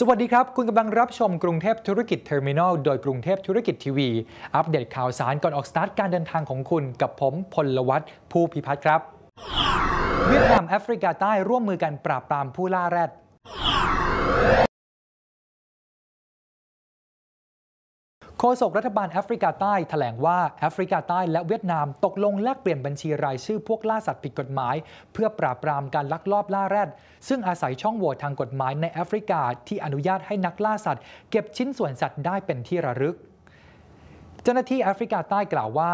สวัสดีครับ คุณกำลังรับชมกรุงเทพธุรกิจเทอร์มินอล โดยกรุงเทพธุรกิจทีวี อัปเดตข่าวสารก่อนออกสตาร์ทการเดินทางของคุณ กับผม พลวัตผู้พิพัฒน์ครับ เวียดนามแอฟริกาใต้ร่วมมือกันปราบปรามผู้ล่าแรดโฆษกรัฐบาลแอฟริกาใต้แถลงว่าแอฟริกาใต้และเวียดนามตกลงแลกเปลี่ยนบัญชีรายชื่อพวกล่าสัตว์ผิดกฎหมาย เพื่อปราบปรามการลักลอบล่าแรด ซึ่งอาศัยช่องโหว่ทางกฎหมายในแอฟริกาที่อนุญาตให้นักล่าสัตว์ เก็บชิ้นส่วนสัตว์ได้เป็นที่ระลึก เจ้าหน้าที่แอฟริกาใต้กล่าวว่า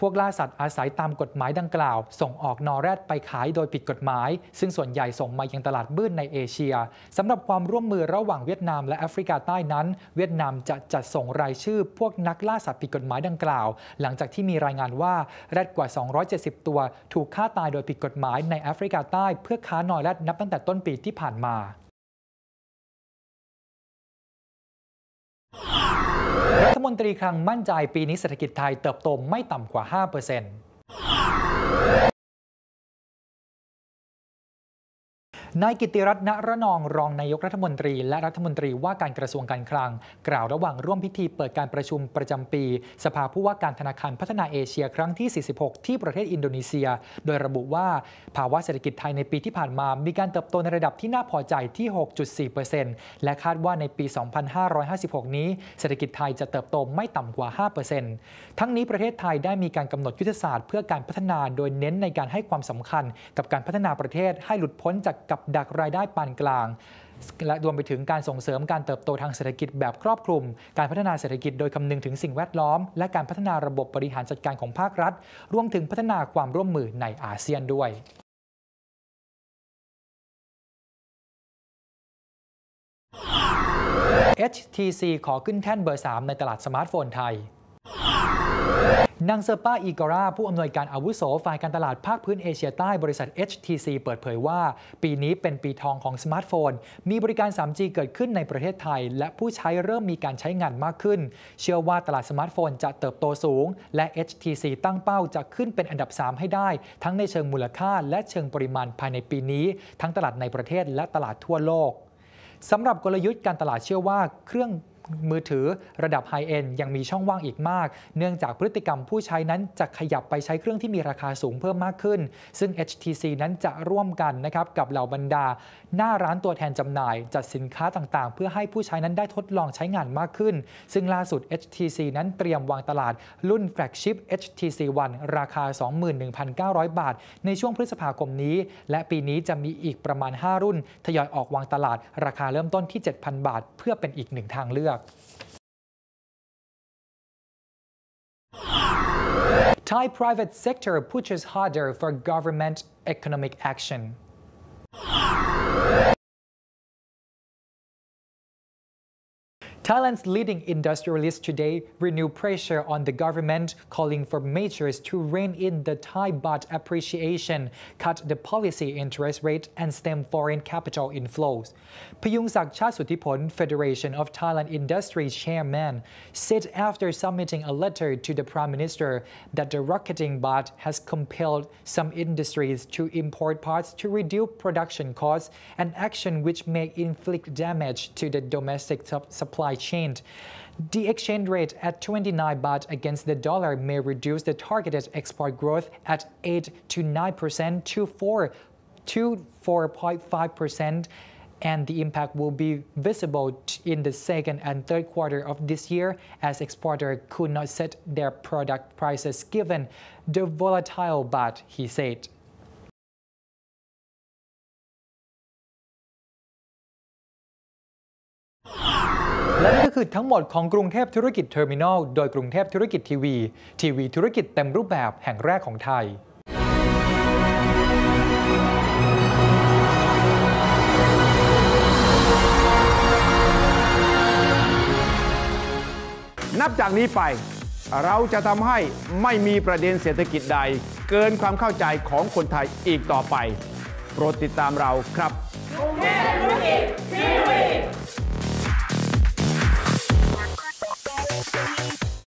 พวกล่าสัตว์อาศัยตามกฎหมายดังกล่าว ส่งออกนอแรดไปขายโดยผิดกฎหมาย ซึ่งส่วนใหญ่ส่งมายังตลาดบื้นในเอเชียสำหรับความร่วมมือระหว่างเวียดนามและแอฟริกาใต้นั้น เวียดนามจะจัดส่งรายชื่อพวกนักล่าสัตว์ผิดกฎหมายดังกล่าว หลังจากที่มีรายงานว่าแรดกว่า 270 ตัว ถูกฆ่าตายโดยผิดกฎหมายในแอฟริกาใต้เพื่อค้านอแรดนับตั้งแต่ต้นปีที่ผ่านมามนตรีคลังมั่นใจปีนี้เศรษฐกิจไทยเติบโตไม่ต่ำกว่า 5%นายกิติรัตน์ณระนอง รองนายกรัฐมนตรีและรัฐมนตรีว่าการกระทรวงการคลัง กล่าวระหว่างร่วมพิธีเปิดการประชุมประจำปี สภาผู้ว่าการธนาคารพัฒนาเอเชีย ครั้งที่ 46 ที่ประเทศอินโดนีเซีย โดยระบุว่า ภาวะเศรษฐกิจไทยในปีที่ผ่านมา มีการเติบโตในระดับที่น่าพอใจที่ 6.4%และคาดว่าในปี 2556 นี้ เศรษฐกิจไทยจะเติบโตไม่ต่ำกว่า5%ทั้งนี้ประเทศไทยได้มีการกำหนดยุทธศาสตร์เพื่อการพัฒนา โดยเน้นในการให้ความสำคัญ กับการพัฒนาประเทศให้หลุดพ้นจากกับดักรายได้ปานกลาง และรวมไปถึงการส่งเสริมการเติบโตทางเศรษฐกิจแบบครอบคลุมการพัฒนาเศรษฐกิจโดยคำนึงถึงสิ่งแวดล้อม และการพัฒนาระบบบริหารจัดการของภาครัฐรวมถึงพัฒนาความร่วมมือในอาเซียนด้วย HTC ขอขึ้นแท่นเบอร์ 3 ในตลาดสมาร์ทโฟนไทยนางเซอร์ป้าอีกราผู้อำนวยการอาวุโสฝ่ายการตลาดภาคพื้นเอเชียใต้บริษัท HTC เปิดเผยว่า ปีนี้เป็นปีทองของสมาร์ทโฟน มีบริการ 3G เกิดขึ้นในประเทศไทย และผู้ใช้เริ่มมีการใช้งานมากขึ้น เชื่อว่าตลาดสมาร์ทโฟนจะเติบโตสูง และ HTC ตั้งเป้าจะขึ้นเป็นอันดับ 3 ให้ได้ ทั้งในเชิงมูลค่าและเชิงปริมาณภายในปีนี้ ทั้งตลาดในประเทศและตลาดทั่วโลกสำหรับกลยุทธ์การตลาดเชื่อว่าเครื่องมือถือระดับไฮเอ็นยังมีช่องว่างอีกมาก เนื่องจากพฤติกรรมผู้ใช้นั้นจะขยับไปใช้เครื่องที่มีราคาสูงเพิ่มมากขึ้น ซึ่ง HTC นั้นจะร่วมกันนะครับ กับเหล่าบรรดา หน้าร้านตัวแทนจำหน่ายจัดสินค้าต่างๆ เพื่อให้ผู้ใช้นั้นได้ทดลองใช้งานมากขึ้น ซึ่งล่าสุด HTC นั้นเตรียมวางตลาด รุ่นแฟลกชิพ HTC One ราคา 21,900 บาท ในช่วงพฤษภาคมนี้ และปีนี้จะมีอีกประมาณ 5 รุ่นทยอยออกวางตลาด ราคาเริ่มต้นที่ 7,000 บาท เพื่อเป็นอีกหนึ่งทางเลือก Thai private sector pushes harder for government economic action. Thailand's leading industrialists today renew pressure on the government, calling for measures to rein in the Thai baht appreciation, cut the policy interest rate, and stem foreign capital inflows. Piyung Sak Chasuthipon, Federation of Thailand Industry chairman, said after submitting a letter to the prime minister that the rocketing baht has compelled some industries to import parts to reduce production costs, an action which may inflict damage to the domestic supply supply chain. The exchange rate at 29 baht against the dollar may reduce the targeted export growth at 8 to 9 percent to 4 to 4.5 percent and the impact will be visible in the second and third quarter of this year as exporters could not set their product prices given the volatile baht, he said. และนี่ก็คือทั้งหมดของกรุงเทพธุรกิจเทอร์มินอลโดยกรุงเทพธุรกิจทีวี ทีวีธุรกิจเต็มรูปแบบแห่งแรกของไทย นับจากนี้ไป เราจะทำให้ไม่มีประเด็นเศรษฐกิจใดเกินความเข้าใจของคนไทยอีกต่อไป โปรดติดตามเราครับ กรุงเทพธุรกิจทีวี